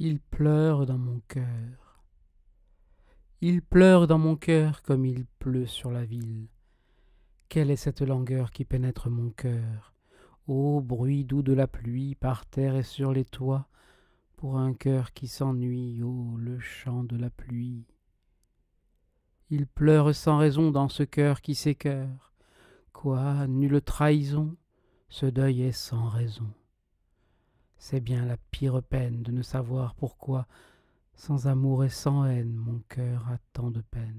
Il pleure dans mon cœur. Il pleure dans mon cœur comme il pleut sur la ville. Quelle est cette langueur qui pénètre mon cœur Ô bruit doux de la pluie par terre et sur les toits, pour un cœur qui s'ennuie, ô le chant de la pluie. Il pleure sans raison dans ce cœur qui s'écœure. Quoi, nulle trahison, ce deuil est sans raison. C'est bien la pire peine de ne savoir pourquoi, sans amour et sans haine, mon cœur a tant de peine.